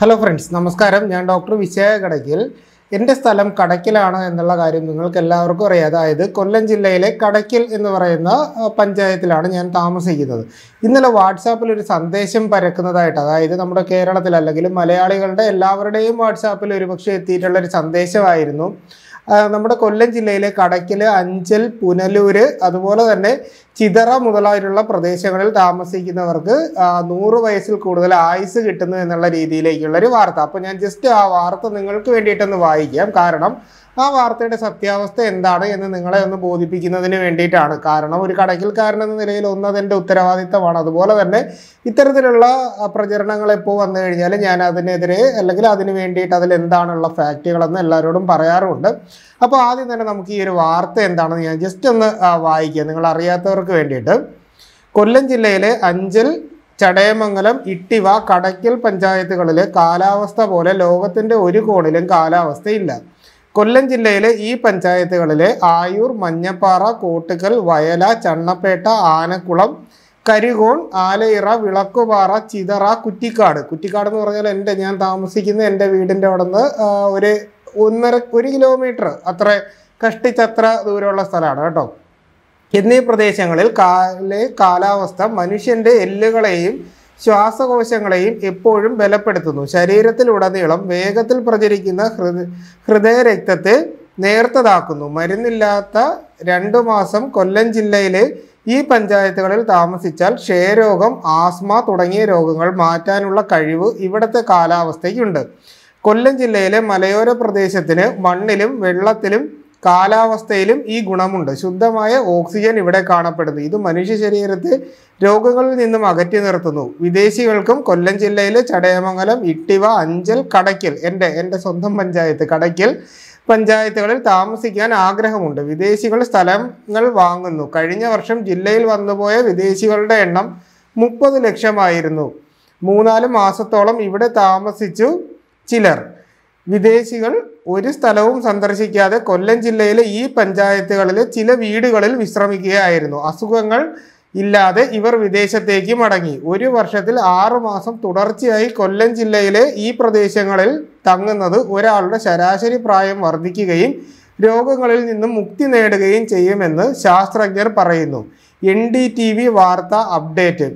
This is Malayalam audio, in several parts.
ഹലോ ഫ്രണ്ട്സ് നമസ്കാരം ഞാൻ ഡോക്ടർ വിശയ കടയ്ക്കൽ എൻ്റെ സ്ഥലം കടയ്ക്കലാണ് എന്നുള്ള കാര്യം നിങ്ങൾക്ക് എല്ലാവർക്കും അറിയാം അതായത് കൊല്ലം ജില്ലയിലെ കടയ്ക്കൽ എന്ന് പറയുന്ന പഞ്ചായത്തിലാണ് ഞാൻ താമസിക്കുന്നത് ഇന്നലെ വാട്സാപ്പിൽ ഒരു സന്ദേശം പരക്കുന്നതായിട്ട് അതായത് നമ്മുടെ കേരളത്തിൽ അല്ലെങ്കിൽ മലയാളികളുടെ എല്ലാവരുടെയും വാട്സാപ്പിൽ ഒരുപക്ഷെ എത്തിയിട്ടുള്ള ഒരു സന്ദേശമായിരുന്നു നമ്മുടെ കൊല്ലം ജില്ലയിലെ കടയ്ക്കൽ അഞ്ചൽ പുനലൂര് അതുപോലെ തന്നെ ചിതറ മുതലായിട്ടുള്ള പ്രദേശങ്ങളിൽ താമസിക്കുന്നവർക്ക് നൂറ് വയസ്സിൽ കൂടുതൽ ആയുസ് കിട്ടുന്നു എന്നുള്ള രീതിയിലേക്കുള്ളൊരു വാർത്ത അപ്പോൾ ഞാൻ ജസ്റ്റ് ആ വാർത്ത നിങ്ങൾക്ക് വേണ്ടിയിട്ടൊന്ന് വായിക്കാം കാരണം ആ വാർത്തയുടെ സത്യാവസ്ഥ എന്താണ് എന്ന് നിങ്ങളെ ഒന്ന് ബോധിപ്പിക്കുന്നതിന് വേണ്ടിയിട്ടാണ് കാരണം ഒരു കടക്കിൽക്കാരൻ എന്ന നിലയിൽ ഒന്ന് അതിൻ്റെ ഉത്തരവാദിത്തമാണ് അതുപോലെ തന്നെ ഇത്തരത്തിലുള്ള പ്രചരണങ്ങൾ എപ്പോൾ വന്നു കഴിഞ്ഞാൽ ഞാൻ അതിനെതിരെ അല്ലെങ്കിൽ അതിന് വേണ്ടിയിട്ട് അതിൽ എന്താണുള്ള ഫാക്റ്റുകളെന്ന് എല്ലാവരോടും പറയാറുമുണ്ട് അപ്പോൾ ആദ്യം തന്നെ നമുക്ക് ഈ ഒരു വാർത്ത എന്താണെന്ന് ഞാൻ ജസ്റ്റ് ഒന്ന് വായിക്കുക നിങ്ങൾ അറിയാത്തവർക്ക് വേണ്ടിയിട്ട് കൊല്ലം ജില്ലയിലെ അഞ്ചൽ ചടയമംഗലം ഇട്ടിവ കടയ്ക്കൽ പഞ്ചായത്തുകളിലെ കാലാവസ്ഥ പോലെ ലോകത്തിൻ്റെ ഒരു കോണിലും കാലാവസ്ഥയില്ല കൊല്ലം ജില്ലയിലെ ഈ പഞ്ചായത്തുകളിലെ ആയൂർ മഞ്ഞപ്പാറ കോട്ടുകൽ വയല ചണ്ണപ്പേട്ട ആനക്കുളം കരികോൺ ആലയിറ വിളക്കുപാറ ചിതറ കുറ്റിക്കാട് കുറ്റിക്കാട് എന്ന് പറഞ്ഞാൽ എൻ്റെ ഞാൻ താമസിക്കുന്ന എൻ്റെ വീടിൻ്റെ അവിടെ നിന്ന് ഒരു ഒന്നര ഒരു കിലോമീറ്റർ അത്ര കഷ്ടിച്ചത്ര ദൂരമുള്ള സ്ഥലമാണ് കേട്ടോ എന്നീ പ്രദേശങ്ങളിൽ കാലെ കാലാവസ്ഥ മനുഷ്യൻ്റെ എല്ലുകളെയും ശ്വാസകോശങ്ങളെയും എപ്പോഴും ബലപ്പെടുത്തുന്നു ശരീരത്തിലുടനീളം വേഗത്തിൽ പ്രചരിക്കുന്ന ഹൃദയ ഹൃദയരക്തത്തെ നേർത്തതാക്കുന്നു മരുന്നില്ലാത്ത രണ്ടു മാസം കൊല്ലം ജില്ലയിലെ ഈ പഞ്ചായത്തുകളിൽ താമസിച്ചാൽ ക്ഷയരോഗം ആസ്മ തുടങ്ങിയ രോഗങ്ങൾ മാറ്റാനുള്ള കഴിവ് ഇവിടുത്തെ കാലാവസ്ഥയ്ക്കുണ്ട് കൊല്ലം ജില്ലയിലെ മലയോര പ്രദേശത്തിന് മണ്ണിലും വെള്ളത്തിലും കാലാവസ്ഥയിലും ഈ ഗുണമുണ്ട് ശുദ്ധമായ ഓക്സിജൻ ഇവിടെ കാണപ്പെടുന്നു ഇത് മനുഷ്യ ശരീരത്തെ രോഗങ്ങളിൽ നിന്നും അകറ്റി നിർത്തുന്നു വിദേശികൾക്കും കൊല്ലം ജില്ലയിലെ ചടയമംഗലം ഇട്ടിവ അഞ്ചൽ കടയ്ക്കൽ എൻ്റെ എൻ്റെ സ്വന്തം പഞ്ചായത്ത് കടയ്ക്കൽ പഞ്ചായത്തുകളിൽ താമസിക്കാൻ ആഗ്രഹമുണ്ട് വിദേശികൾ സ്ഥലങ്ങൾ വാങ്ങുന്നു കഴിഞ്ഞ വർഷം ജില്ലയിൽ വന്നുപോയ വിദേശികളുടെ എണ്ണം മുപ്പത് ലക്ഷമായിരുന്നു മൂന്നാല് മാസത്തോളം ഇവിടെ താമസിച്ചു ചിലർ വിദേശികൾ ഒരു സ്ഥലവും സന്ദർശിക്കാതെ കൊല്ലം ജില്ലയിലെ ഈ പഞ്ചായത്തുകളിലെ ചില വീടുകളിൽ വിശ്രമിക്കുകയായിരുന്നു അസുഖങ്ങൾ ഇല്ലാതെ ഇവർ വിദേശത്തേക്ക് മടങ്ങി ഒരു വർഷത്തിൽ ആറുമാസം മാസം തുടർച്ചയായി കൊല്ലം ജില്ലയിലെ ഈ പ്രദേശങ്ങളിൽ തങ്ങുന്നത് ഒരാളുടെ ശരാശരി പ്രായം വർദ്ധിക്കുകയും രോഗങ്ങളിൽ നിന്നും മുക്തി നേടുകയും ചെയ്യുമെന്ന് ശാസ്ത്രജ്ഞർ പറയുന്നു എൻ വാർത്ത അപ്ഡേറ്റ്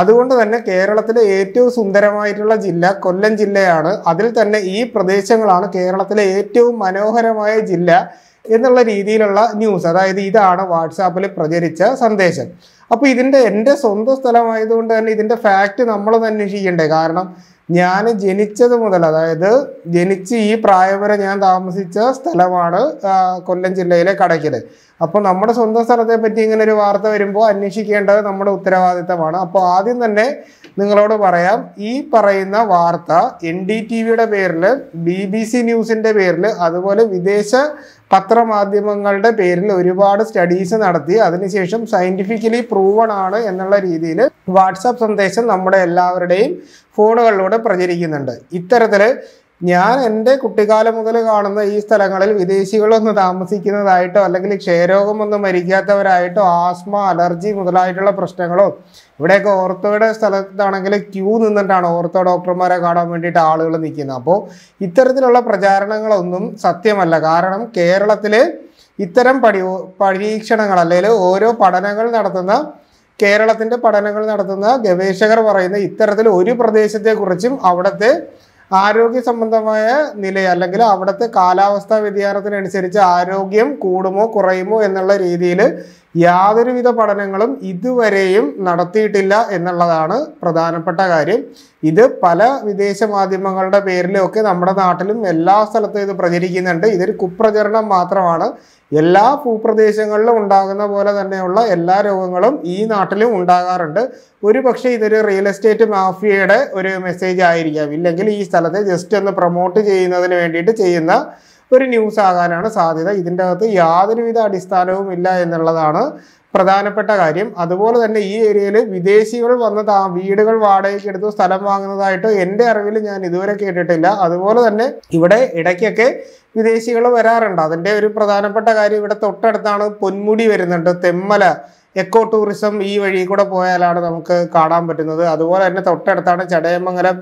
അതുകൊണ്ട് തന്നെ കേരളത്തിലെ ഏറ്റവും സുന്ദരമായിട്ടുള്ള ജില്ല കൊല്ലം ജില്ലയാണ് അതിൽ തന്നെ ഈ പ്രദേശങ്ങളാണ് കേരളത്തിലെ ഏറ്റവും മനോഹരമായ ജില്ല എന്നുള്ള രീതിയിലുള്ള ന്യൂസ് അതായത് ഇതാണ് വാട്സാപ്പിൽ പ്രചരിച്ച സന്ദേശം അപ്പോൾ ഇതിൻ്റെ എൻ്റെ സ്വന്തം സ്ഥലമായതുകൊണ്ട് തന്നെ ഇതിൻ്റെ ഫാക്റ്റ് തന്നെ അന്വേഷിക്കണ്ടേ കാരണം ഞാൻ ജനിച്ചത് മുതൽ അതായത് ജനിച്ച് ഈ പ്രായം വരെ ഞാൻ താമസിച്ച സ്ഥലമാണ് കൊല്ലം ജില്ലയിലെ കടയ്ക്കൽ അപ്പോൾ നമ്മുടെ സ്വന്തം സ്ഥലത്തെ പറ്റി ഇങ്ങനെ ഒരു വാർത്ത വരുമ്പോൾ അന്വേഷിക്കേണ്ടത് നമ്മുടെ ഉത്തരവാദിത്തമാണ് അപ്പോൾ ആദ്യം തന്നെ നിങ്ങളോട് പറയാം ഈ പറയുന്ന വാർത്ത എൻ ഡി ടി വിയുടെ പേരിൽ ബി ബി സി ന്യൂസിൻ്റെ പേരിൽ അതുപോലെ വിദേശ പത്രമാധ്യമങ്ങളുടെ പേരിൽ ഒരുപാട് സ്റ്റഡീസ് നടത്തി അതിനുശേഷം സയൻറ്റിഫിക്കലി പ്രൂവൺ ആണ് എന്നുള്ള രീതിയിൽ വാട്സപ്പ് സന്ദേശം നമ്മുടെ എല്ലാവരുടെയും ഫോണുകളിലൂടെ പ്രചരിക്കുന്നുണ്ട് ഇത്തരത്തിൽ ഞാൻ എൻ്റെ കുട്ടിക്കാലം മുതൽ കാണുന്ന ഈ സ്ഥലങ്ങളിൽ വിദേശികളൊന്നും താമസിക്കുന്നതായിട്ടോ അല്ലെങ്കിൽ ക്ഷയരോഗമൊന്നും മരിക്കാത്തവരായിട്ടോ ആസ്മ അലർജി മുതലായിട്ടുള്ള പ്രശ്നങ്ങളോ ഇവിടെയൊക്കെ ഓർത്തോയുടെ സ്ഥലത്താണെങ്കിൽ ക്യൂ നിന്നിട്ടാണ് ഓർത്തോ ഡോക്ടർമാരെ കാണാൻ വേണ്ടിയിട്ട് ആളുകൾ നിൽക്കുന്നത് അപ്പോൾ ഇത്തരത്തിലുള്ള പ്രചാരണങ്ങളൊന്നും സത്യമല്ല കാരണം കേരളത്തിൽ ഇത്തരം പടി പരീക്ഷണങ്ങൾ അല്ലെങ്കിൽ ഓരോ പഠനങ്ങൾ നടത്തുന്ന കേരളത്തിൻ്റെ പഠനങ്ങൾ നടത്തുന്ന ഗവേഷകർ പറയുന്ന ഇത്തരത്തിൽ ഒരു പ്രദേശത്തെക്കുറിച്ചും അവിടുത്തെ ആരോഗ്യ സംബന്ധമായ നില അല്ലെങ്കിൽ അവിടുത്തെ കാലാവസ്ഥാ വ്യതിയാനത്തിനനുസരിച്ച് ആരോഗ്യം കൂടുമോ കുറയുമോ എന്നുള്ള രീതിയിൽ യാതൊരുവിധ പഠനങ്ങളും ഇതുവരെയും നടത്തിയിട്ടില്ല എന്നുള്ളതാണ് പ്രധാനപ്പെട്ട കാര്യം ഇത് പല വിദേശ മാധ്യമങ്ങളുടെ പേരിലൊക്കെ നമ്മുടെ നാട്ടിലും എല്ലാ സ്ഥലത്തും ഇത് പ്രചരിക്കുന്നുണ്ട് ഇതൊരു കുപ്രചരണം മാത്രമാണ് എല്ലാ ഭൂപ്രദേശങ്ങളിലും ഉണ്ടാകുന്ന പോലെ തന്നെയുള്ള എല്ലാ രോഗങ്ങളും ഈ നാട്ടിലും ഉണ്ടാകാറുണ്ട് ഒരു പക്ഷേ ഇതൊരു റിയൽ എസ്റ്റേറ്റ് മാഫിയയുടെ ഒരു മെസ്സേജ് ആയിരിക്കാം ഇല്ലെങ്കിൽ ഈ സ്ഥലത്തെ ജസ്റ്റ് ഒന്ന് പ്രൊമോട്ട് ചെയ്യുന്നതിന് വേണ്ടിയിട്ട് ചെയ്യുന്ന ഒരു ന്യൂസ് ആകാനാണ് സാധ്യത ഇതിൻ്റെ അകത്ത് യാതൊരുവിധ അടിസ്ഥാനവും ഇല്ല എന്നുള്ളതാണ് പ്രധാനപ്പെട്ട കാര്യം അതുപോലെ തന്നെ ഈ ഏരിയയിൽ വിദേശികൾ വന്ന് താ വീടുകൾ വാടകയ്ക്ക് എടുത്തു സ്ഥലം വാങ്ങുന്നതായിട്ട് എൻ്റെ അറിവിൽ ഞാൻ ഇതുവരെ കേട്ടിട്ടില്ല അതുപോലെ തന്നെ ഇവിടെ ഇടയ്ക്കൊക്കെ വിദേശികൾ വരാറുണ്ട് അതിൻ്റെ ഒരു പ്രധാനപ്പെട്ട കാര്യം ഇവിടെ തൊട്ടടുത്താണ് പൊന്മുടി വരുന്നുണ്ട് തെമ്മല എക്കോ ടൂറിസം ഈ വഴി കൂടെ പോയാലാണ് നമുക്ക് കാണാൻ പറ്റുന്നത് അതുപോലെ തന്നെ തൊട്ടടുത്താണ് ചടയമംഗലം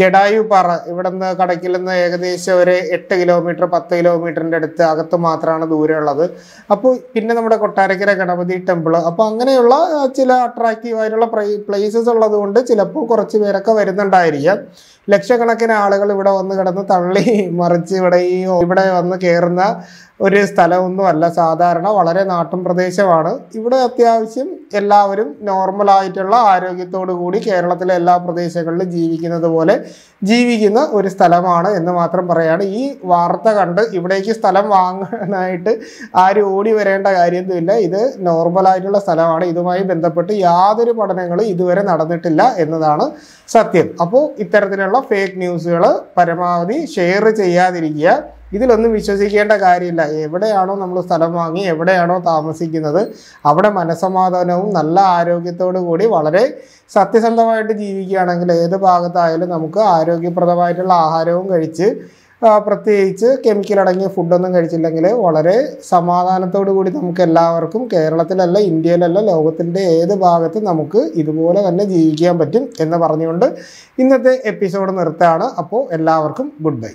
ജഡായു പാറ ഇവിടുന്ന് കടക്കിൽ നിന്ന് ഏകദേശം ഒരു എട്ട് കിലോമീറ്റർ പത്ത് കിലോമീറ്ററിൻ്റെ അടുത്ത് അകത്ത് മാത്രമാണ് ദൂരമുള്ളത് അപ്പോൾ പിന്നെ നമ്മുടെ കൊട്ടാരക്കര ഗണപതി ടെമ്പിൾ അപ്പോൾ അങ്ങനെയുള്ള ചില അട്രാക്റ്റീവ് ആയിട്ടുള്ള പ്ലേസസ് ഉള്ളത് കൊണ്ട് ചിലപ്പോൾ കുറച്ച് പേരൊക്കെ വരുന്നുണ്ടായിരിക്കാം ലക്ഷക്കണക്കിന് ആളുകൾ ഇവിടെ വന്ന് കിടന്ന് തള്ളി മറിച്ച് ഇവിടെ ഈ ഇവിടെ വന്ന് കയറുന്ന ഒരു സ്ഥലമൊന്നും അല്ല സാധാരണ വളരെ നാട്ടിൻ പ്രദേശമാണ് ഇവിടെ അത്യാവശ്യം എല്ലാവരും നോർമലായിട്ടുള്ള ആരോഗ്യത്തോടു കൂടി കേരളത്തിലെ എല്ലാ പ്രദേശങ്ങളിലും ജീവിക്കുന്നത് പോലെ ജീവിക്കുന്ന ഒരു സ്ഥലമാണ് എന്ന് മാത്രം പറയുകയാണ് ഈ വാർത്ത കണ്ട് ഇവിടേക്ക് സ്ഥലം വാങ്ങാനായിട്ട് ആരും ഓടി വരേണ്ട കാര്യമൊന്നുമില്ല ഇത് നോർമലായിട്ടുള്ള സ്ഥലമാണ് ഇതുമായി ബന്ധപ്പെട്ട് യാതൊരു പഠനങ്ങളും ഇതുവരെ നടന്നിട്ടില്ല എന്നതാണ് സത്യം അപ്പോൾ ഇത്തരത്തിലുള്ള ഫേക്ക് ന്യൂസുകൾ പരമാവധി ഷെയർ ചെയ്യാതിരിക്കുക ഇതിലൊന്നും വിശ്വസിക്കേണ്ട കാര്യമില്ല എവിടെയാണോ നമ്മൾ സ്ഥലം വാങ്ങി എവിടെയാണോ താമസിക്കുന്നത് അവിടെ മനസ്സമാധാനവും നല്ല ആരോഗ്യത്തോടു കൂടി വളരെ സത്യസന്ധമായിട്ട് ജീവിക്കുകയാണെങ്കിൽ ഏത് ഭാഗത്തായാലും നമുക്ക് ആരോഗ്യപ്രദമായിട്ടുള്ള ആഹാരവും കഴിച്ച് പ്രത്യേകിച്ച് കെമിക്കൽ അടങ്ങിയ ഫുഡൊന്നും കഴിച്ചില്ലെങ്കിൽ വളരെ സമാധാനത്തോടു കൂടി നമുക്ക് എല്ലാവർക്കും കേരളത്തിലല്ല ഇന്ത്യയിലല്ല ലോകത്തിൻ്റെ ഏത് ഭാഗത്ത് നമുക്ക് ഇതുപോലെ തന്നെ ജീവിക്കാൻ പറ്റും എന്ന് പറഞ്ഞുകൊണ്ട് ഇന്നത്തെ എപ്പിസോഡ് നിർത്താണ് അപ്പോൾ എല്ലാവർക്കും ഗുഡ് ബൈ